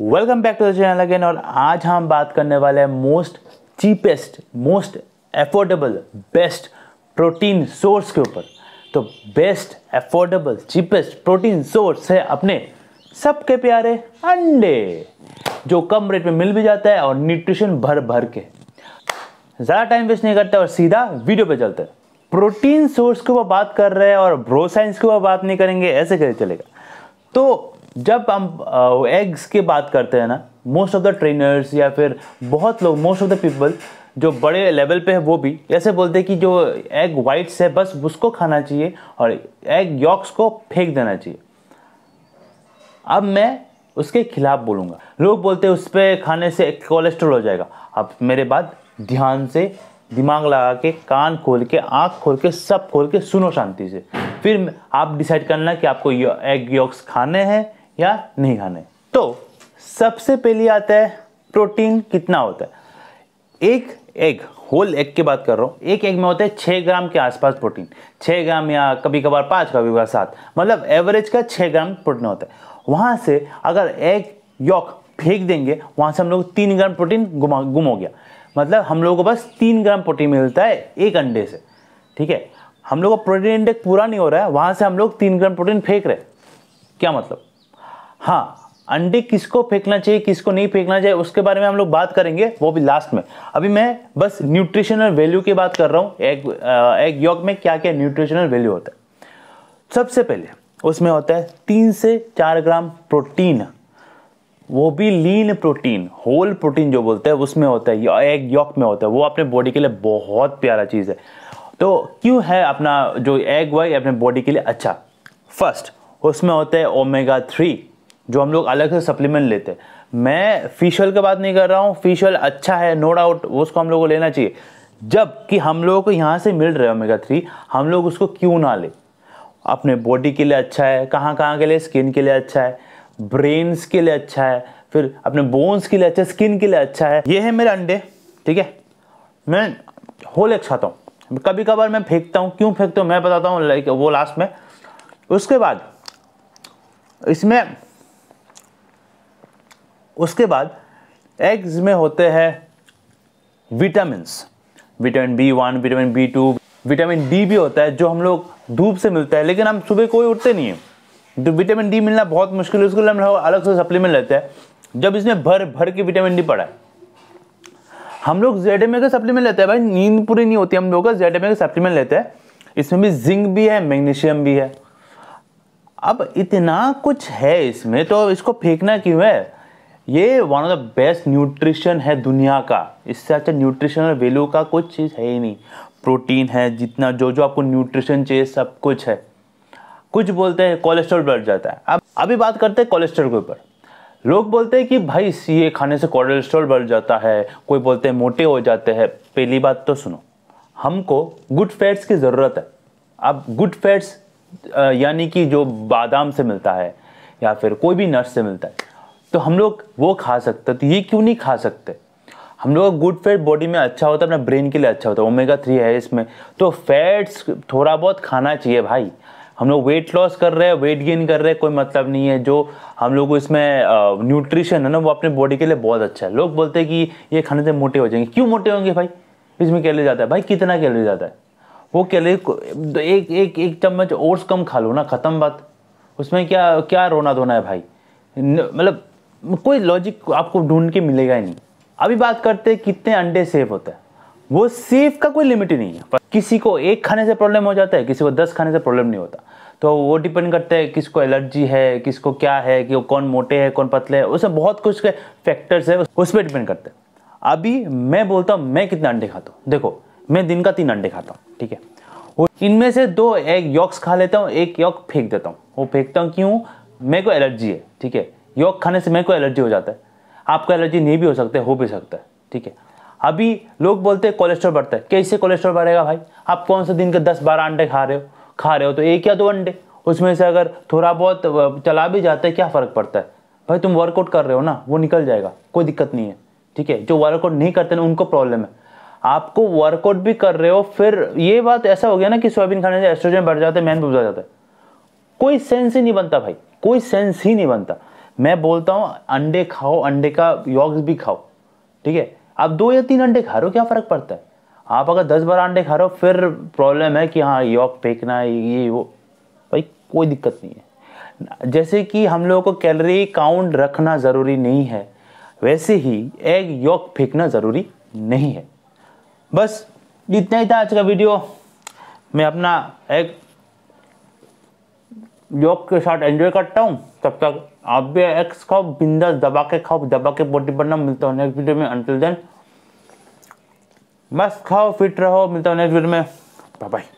welcome back to the channel again और आज हम बात करने वाले हैं most cheapest most affordable best protein source के ऊपर तो best affordable cheapest protein source है अपने सबके प्यारे अंडे जो कम रेट में मिल भी जाता है और न्यूट्रिशन भर भर के ज़्यादा टाइम वेस्ट नहीं करते और सीधा वीडियो पे चलते हैं प्रोटीन सोर्स के ऊपर बात कर रहे हैं और ब्रो साइंस के ऊपर बात नहीं करेंगे ऐसे कैसे चलेगा तो जब हम एग्स की बात करते हैं ना मोस्ट ऑफ द ट्रेनर्स या फिर बहुत लोग मोस्ट ऑफ द पीपल जो बड़े लेवल पे है वो भी ऐसे बोलते हैं कि जो एग वाइट्स है बस उसको खाना चाहिए और एग यॉक्स को फेंक देना चाहिए अब मैं उसके खिलाफ बोलूँगा लोग बोलते हैं उस पर खाने से कोलेस्ट्रोल हो जाएगा अब मेरे बाद ध्यान से दिमाग लगा के कान खोल के आँख खोल के सब खोल के सुनो शांति से फिर आप डिसाइड करना कि आपको एग यॉक्स खाने हैं या नहीं खाने तो सबसे पहले आता है प्रोटीन कितना होता है एक एग होल एग की बात कर रहा हूँ एक एग में होता है छः ग्राम के आसपास प्रोटीन छः ग्राम या कभी कभार पाँच कभी कभार सात मतलब एवरेज का छः ग्राम प्रोटीन होता है वहाँ से अगर एग यॉक फेंक देंगे वहाँ से हम लोग तीन ग्राम प्रोटीन गुमा गुम हो गया मतलब हम लोगों को बस तीन ग्राम प्रोटीन मिलता है एक अंडे से ठीक है हम लोग का प्रोटीन इंडेक्स पूरा नहीं हो रहा है वहाँ से हम लोग तीन ग्राम प्रोटीन फेंक रहे हैं क्या मतलब हाँ अंडे किसको फेंकना चाहिए किसको नहीं फेंकना चाहिए उसके बारे में हम लोग बात करेंगे वो भी लास्ट में अभी मैं बस न्यूट्रिशनल वैल्यू की बात कर रहा हूँ एग एग योग में क्या क्या न्यूट्रिशनल वैल्यू होता है सबसे पहले उसमें होता है तीन से चार ग्राम प्रोटीन वो भी लीन प्रोटीन होल प्रोटीन जो बोलते हैं उसमें होता है एग यॉक में होता है वो अपने बॉडी के लिए बहुत प्यारा चीज़ है तो क्यों है अपना जो एग वाई अपने बॉडी के लिए अच्छा फर्स्ट उसमें होता है ओमेगा थ्री जो हम लोग अलग से सप्लीमेंट लेते हैं मैं फिशल की बात नहीं कर रहा हूँ फिशल अच्छा है नो डाउट उसको हम लोग को लेना चाहिए जबकि हम लोगों को यहाँ से मिल रहा है ओमेगा थ्री हम लोग उसको क्यों ना लें अपने बॉडी के लिए अच्छा है कहाँ कहाँ के लिए स्किन के लिए अच्छा है ब्रेन्स के लिए अच्छा है फिर अपने बोन्स के लिए अच्छा है स्किन के लिए अच्छा है ये है मेरे अंडे ठीक है मैं होल एक खाता हूँ कभी कभार मैं फेंकता हूँ क्यों फेंकता हूँ मैं बताता हूँ लाइक वो लास्ट में उसके बाद इसमें उसके बाद एग्स में होते हैं vitamin vitamin B one vitamin B two vitamin D भी होता है जो हम लोग धूप से मिलता है लेकिन हम सुबह कोई उठते नहीं है तो विटामिन डी मिलना बहुत मुश्किल है उसके लिए हम लोग अलग से सप्लीमेंट लेते हैं जब इसमें भर भर के विटामिन डी पड़ा है हम लोग जेड एम ए का सप्लीमेंट लेते हैं भाई नींद पूरी नहीं होती हम लोग का जेड एम ए का सप्लीमेंट लेते हैं इसमें भी जिंक भी है मैग्नीशियम भी है अब इतना कुछ है इसमें तो इसको फेंकना क्यों है ये one of the best nutrition है दुनिया का इससे अच्छा न्यूट्रिशनल वैल्यू का कुछ चीज़ है ही नहीं प्रोटीन है जितना जो जो आपको न्यूट्रिशन चाहिए सब कुछ है कुछ बोलते हैं कोलेस्ट्रॉल बढ़ जाता है अब अभी बात करते हैं कोलेस्ट्रॉल के ऊपर लोग बोलते हैं कि भाई ये खाने से कोलेस्ट्रॉल बढ़ जाता है कोई बोलते हैं मोटे हो जाते हैं पहली बात तो सुनो हमको गुड फैट्स की ज़रूरत है अब गुड फैट्स यानी कि जो बादाम से मिलता है या फिर कोई भी नट्स से मिलता है तो हम लोग वो खा सकते तो ये क्यों नहीं खा सकते हम लोग गुड फैट बॉडी में अच्छा होता है अपना ब्रेन के लिए अच्छा होता है ओमेगा थ्री है इसमें तो फैट्स थोड़ा बहुत खाना चाहिए भाई हम लोग वेट लॉस कर रहे हैं वेट गेन कर रहे हैं कोई मतलब नहीं है जो हम लोग इसमें न्यूट्रिशन है ना वो अपने बॉडी के लिए बहुत अच्छा है लोग बोलते हैं कि ये खाने से मोटे हो जाएंगे क्यों मोटे होंगे भाई इसमें कैले जाता है भाई कितना कैले जाता है वो कैलोरी एक एक एक चम्मच ओट्स कम खा लो ना ख़त्म बात उसमें क्या क्या रोना धोना है भाई मतलब कोई लॉजिक आपको ढूंढ के मिलेगा ही नहीं अभी बात करते हैं कितने अंडे सेफ होते हैं वो सेफ का कोई लिमिट ही नहीं है किसी को एक खाने से प्रॉब्लम हो जाता है किसी को दस खाने से प्रॉब्लम नहीं होता तो वो डिपेंड करता है किसको एलर्जी है किसको क्या है कि वो कौन मोटे है कौन पतले है उसमें बहुत कुछ के फैक्टर्स है उस पर डिपेंड करते हैं अभी मैं बोलता हूँ मैं कितने अंडे खाता हूँ देखो मैं दिन का तीन अंडे खाता हूँ ठीक है इनमें से दो एग यॉक्स खा लेता हूँ एक यॉक फेंक देता हूँ वो फेंकता हूँ क्यों मेरे को एलर्जी है ठीक है योग खाने से मेरे को एलर्जी हो जाता है आपको एलर्जी नहीं भी हो सकता हो भी सकता है ठीक है अभी लोग बोलते हैं कोलेस्ट्रॉल बढ़ता है कैसे कोलेस्ट्रॉल बढ़ेगा भाई आप कौन से दिन के दस बारह अंडे खा रहे हो खा रहे हो तो एक या दो अंडे उसमें से अगर थोड़ा बहुत चला भी जाता है क्या फ़र्क पड़ता है भाई तुम वर्कआउट कर रहे हो ना वो निकल जाएगा कोई दिक्कत नहीं है ठीक है जो वर्कआउट नहीं करते ना उनको प्रॉब्लम है आपको वर्कआउट भी कर रहे हो फिर ये बात ऐसा हो गया ना कि सोयाबीन खाने से एस्ट्रोजन बढ़ जाता है मैन बुझा जाता है कोई सेंस ही नहीं बनता भाई कोई सेंस ही नहीं बनता मैं बोलता हूँ अंडे खाओ अंडे का योग्स भी खाओ ठीक है आप दो या तीन अंडे खा रहे हो क्या फ़र्क पड़ता है आप अगर दस बारह अंडे खा रहे हो फिर प्रॉब्लम है कि हाँ योग फेंकना है ये वो भाई कोई दिक्कत नहीं है जैसे कि हम लोगों को कैलोरी काउंट रखना ज़रूरी नहीं है वैसे ही एग योग फेंकना ज़रूरी नहीं है बस इतना ही था आज का वीडियो मैं अपना एग योग के साथ एंजॉय करता हूँ तब तक आप भी एक्स खाओ बिंदास दबा के खाओ दबा के बॉडी बनना मिलता हूँ नेक्स्ट वीडियो में अंटिल देन मस्त खाओ फिट रहो मिलता हूँ नेक्स्ट वीडियो में बाय बाय